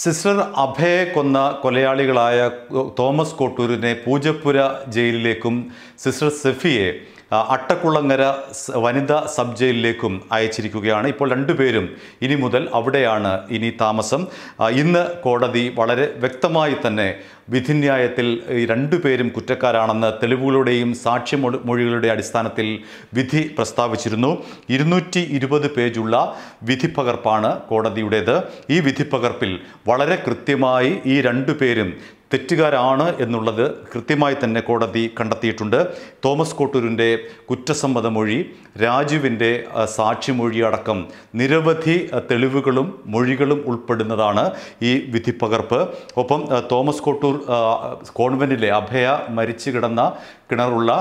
sister അഭയെ കൊന്ന കൊലയാളികളായ തോമസ് കോട്ടൂരിനെ പൂജപ്പുര ജയിലിലേക്കും സിസ്റ്റർ സെഫിയെ അട്ടക്കുളങ്ങര വനിതാ സബ് ജയിലിലേക്കും അയച്ചിരിക്കുകയാണ് ഇപ്പോൾ രണ്ടുപേരും ഇനി മുതൽ അവിടെയാണ് ഇനി താമസം ഇന്ന് കോടതി വളരെ വ്യക്തമായി തന്നെ വിധിന്യായത്തിൽ ഈ രണ്ടുപേരും കുറ്റക്കാരാണെന്ന് തെളിവുകളുടെയും സാക്ഷ്യ മൊഴികളുടെ അടിസ്ഥാനത്തിൽ വിധി പ്രസ്താവിച്ചിരുന്നു ഇരുന്നൂറ്റി ഇരുപത് പേജുള്ള വിധിപ്പകർപ്പാണ് കോടതിയുടേത് ഈ വിധിപ്പകർപ്പിൽ വളരെ കൃത്യമായി ഈ രണ്ടുപേരും തെറ്റുകാരാണ് എന്നുള്ളത് കൃത്യമായി തന്നെ കോടതി കണ്ടെത്തിയിട്ടുണ്ട് തോമസ് കോട്ടൂരിൻ്റെ കുറ്റസമ്മത മൊഴി രാജുവിൻ്റെ സാക്ഷിമൊഴി അടക്കം നിരവധി തെളിവുകളും മൊഴികളും ഉൾപ്പെടുന്നതാണ് ഈ വിധിപ്പകർപ്പ് ഒപ്പം തോമസ് കോട്ടൂർ കോൺവെൻറ്റിലെ അഭയ മരിച്ചു കിടന്ന കിണറുള്ള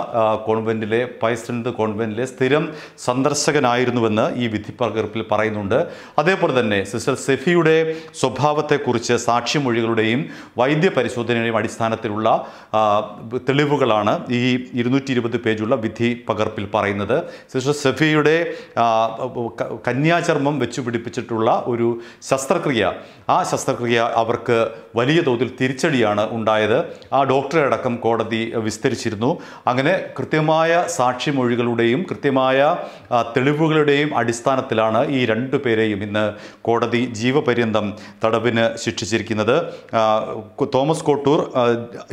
കോൺവെൻറ്റിലെ പൈസൻത് കോൺവെൻറ്റിലെ സ്ഥിരം സന്ദർശകനായിരുന്നുവെന്ന് ഈ വിധിപ്പകർപ്പിൽ പറയുന്നുണ്ട് അതേപോലെ തന്നെ സിസ്റ്റർ സെഫിയുടെ സ്വഭാവത്തെക്കുറിച്ച് സാക്ഷിമൊഴികളുടെയും വൈദ്യ പരിശോധനയുടെയും അടിസ്ഥാനത്തിലുള്ള തെളിവുകളാണ് ഈ ഇരുന്നൂറ്റി ഇരുപത് പേജുള്ള വിധി പകർപ്പിൽ പറയുന്നത് സിസ്റ്റർ സെഫിയുടെ കന്യാചർമ്മം വെച്ചു പിടിപ്പിച്ചിട്ടുള്ള ഒരു ശസ്ത്രക്രിയ ആ ശസ്ത്രക്രിയ അവർക്ക് വലിയ തോതിൽ തിരിച്ചടിയാണ് ഉണ്ടായത് ആ ഡോക്ടറെ അടക്കം കോടതി വിസ്തരിച്ചിരുന്നു അങ്ങനെ കൃത്യമായ സാക്ഷിമൊഴികളുടെയും കൃത്യമായ തെളിവുകളുടെയും അടിസ്ഥാനത്തിലാണ് ഈ രണ്ടു പേരെയും ഇന്ന് കോടതി ജീവപര്യന്തം തടവിന് ശിക്ഷിച്ചിരിക്കുന്നത് തോമസ് കോട്ടൂർ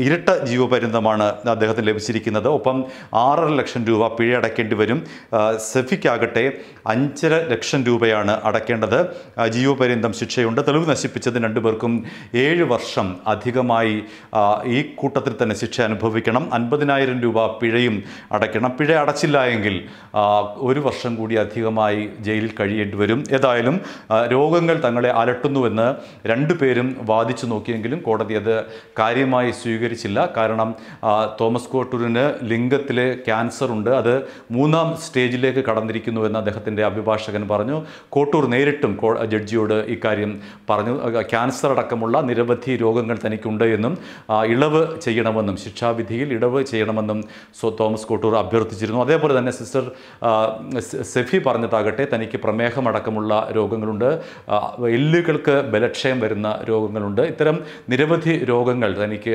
ഇരട്ട ജീവപര്യന്തമാണ് അദ്ദേഹത്തിന് ലഭിച്ചിരിക്കുന്നത് ഒപ്പം ആറര ലക്ഷം രൂപ പിഴ അടയ്ക്കേണ്ടി വരും സെഫിക്കാകട്ടെ അഞ്ചര ലക്ഷം രൂപയാണ് അടയ്ക്കേണ്ടത് ജീവപര്യന്തം ശിക്ഷയുണ്ട് തെളിവ് നശിപ്പിച്ചതിന് രണ്ടുപേർക്കും ഏഴ് വർഷം അധികമായി ഈ കൂട്ടത്തിൽ തന്നെ ശിക്ഷ അനുഭവിക്കണം അൻപതിനായിരം പതിനായിരം രൂപ പിഴയും അടയ്ക്കണം പിഴ അടച്ചില്ല എങ്കിൽ ഒരു വർഷം കൂടി അധികമായി ജയിലിൽ കഴിയേണ്ടി വരും ഏതായാലും രോഗങ്ങൾ തങ്ങളെ അലട്ടുന്നുവെന്ന് രണ്ടു പേരും വാദിച്ചു നോക്കിയെങ്കിലും കോടതി അത് കാര്യമായി സ്വീകരിച്ചില്ല കാരണം തോമസ് കോട്ടൂരിന് ലിംഗത്തിലെ ക്യാൻസർ ഉണ്ട് അത് മൂന്നാം സ്റ്റേജിലേക്ക് കടന്നിരിക്കുന്നുവെന്ന് അദ്ദേഹത്തിൻ്റെ അഭിഭാഷകൻ പറഞ്ഞു കോട്ടൂർ നേരിട്ടും ജഡ്ജിയോട് ഇക്കാര്യം പറഞ്ഞു ക്യാൻസർ അടക്കമുള്ള നിരവധി രോഗങ്ങൾ തനിക്കുണ്ട് എന്നും ഇളവ് ചെയ്യണമെന്നും ശിക്ഷാവിധിയിൽ ഇളവ് ചെയ്യണമെന്നും വേണമെന്നും തോമസ് കോട്ടൂർ അഭ്യർത്ഥിച്ചിരുന്നു അതേപോലെ തന്നെ സിസ്റ്റർ സെഫി പറഞ്ഞിട്ടാകട്ടെ തനിക്ക് പ്രമേഹമടക്കമുള്ള രോഗങ്ങളുണ്ട് എല്ലുകൾക്ക് ബലക്ഷയം വരുന്ന രോഗങ്ങളുണ്ട് ഇത്തരം നിരവധി രോഗങ്ങൾ തനിക്ക്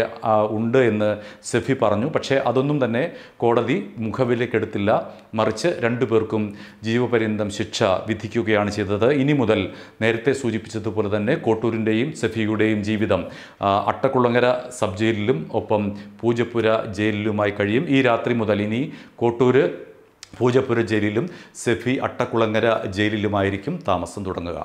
ഉണ്ട് എന്ന് സെഫി പറഞ്ഞു പക്ഷേ അതൊന്നും തന്നെ കോടതി മുഖവിലേക്കെടുത്തില്ല മറിച്ച് രണ്ടു പേർക്കും ജീവപര്യന്തം ശിക്ഷ വിധിക്കുകയാണ് ചെയ്തത് ഇനി മുതൽ നേരത്തെ സൂചിപ്പിച്ചതുപോലെ തന്നെ കോട്ടൂരിൻ്റെയും സെഫിയുടെയും ജീവിതം അട്ടക്കുളങ്ങര സബ് ജയിലിലും ഒപ്പം പൂജപ്പുര ജയിലിലുമായി കഴിയും ഈ രാത്രി മുതൽ ഇനി കോട്ടൂര് പൂജപ്പുര ജയിലിലും സെഫി അട്ടക്കുളങ്ങര ജയിലിലുമായിരിക്കും താമസം തുടങ്ങുക